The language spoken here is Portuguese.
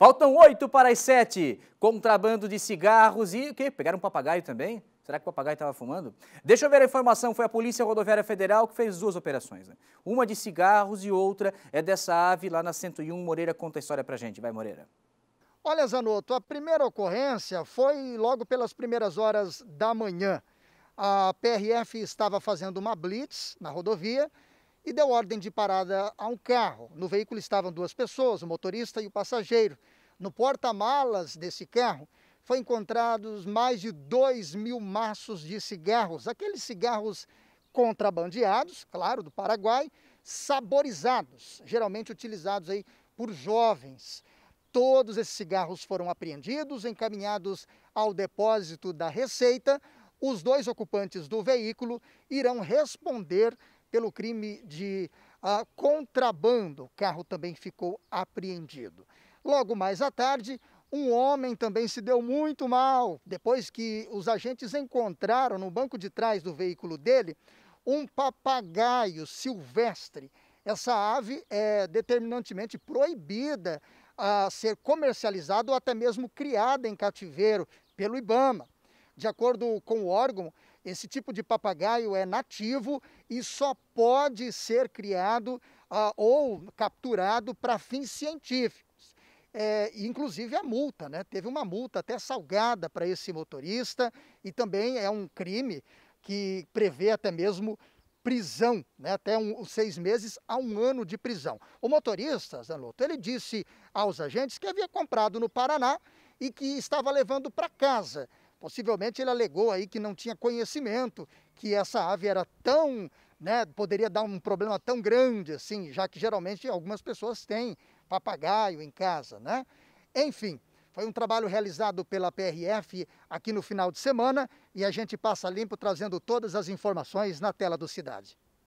Faltam oito para as sete. Contrabando de cigarros e o quê? Pegaram um papagaio também? Será que o papagaio estava fumando? Deixa eu ver a informação. Foi a Polícia Rodoviária Federal que fez duas operações. Né? Uma de cigarros e outra é dessa ave lá na 101. Moreira conta a história a gente. Vai, Moreira. Olha, Zanotto, a primeira ocorrência foi logo pelas primeiras horas da manhã. A PRF estava fazendo uma blitz na rodovia e deu ordem de parada a um carro. No veículo estavam duas pessoas, o motorista e o passageiro. No porta-malas desse carro foi encontrados mais de 2 mil maços de cigarros, aqueles cigarros contrabandeados, claro, do Paraguai, saborizados, geralmente utilizados aí por jovens. Todos esses cigarros foram apreendidos, encaminhados ao depósito da Receita. Os dois ocupantes do veículo irão responder pelo crime de ah, contrabando. O carro também ficou apreendido. Logo mais à tarde, um homem também se deu muito mal depois que os agentes encontraram no banco de trás do veículo dele um papagaio silvestre. Essa ave é determinantemente proibida a ser comercializada ou até mesmo criada em cativeiro pelo Ibama. De acordo com o órgão, esse tipo de papagaio é nativo e só pode ser criado ah, ou capturado para fins científicos. É, inclusive a multa, né? teve uma multa até salgada para esse motorista e também é um crime que prevê até mesmo prisão, né? até um, seis meses a um ano de prisão. O motorista, Zanotto, ele disse aos agentes que havia comprado no Paraná e que estava levando para casa. Possivelmente ele alegou aí que não tinha conhecimento que essa ave era tão, né, poderia dar um problema tão grande assim, já que geralmente algumas pessoas têm papagaio em casa, né? Enfim, foi um trabalho realizado pela PRF aqui no final de semana e a gente passa limpo trazendo todas as informações na tela do Cidade.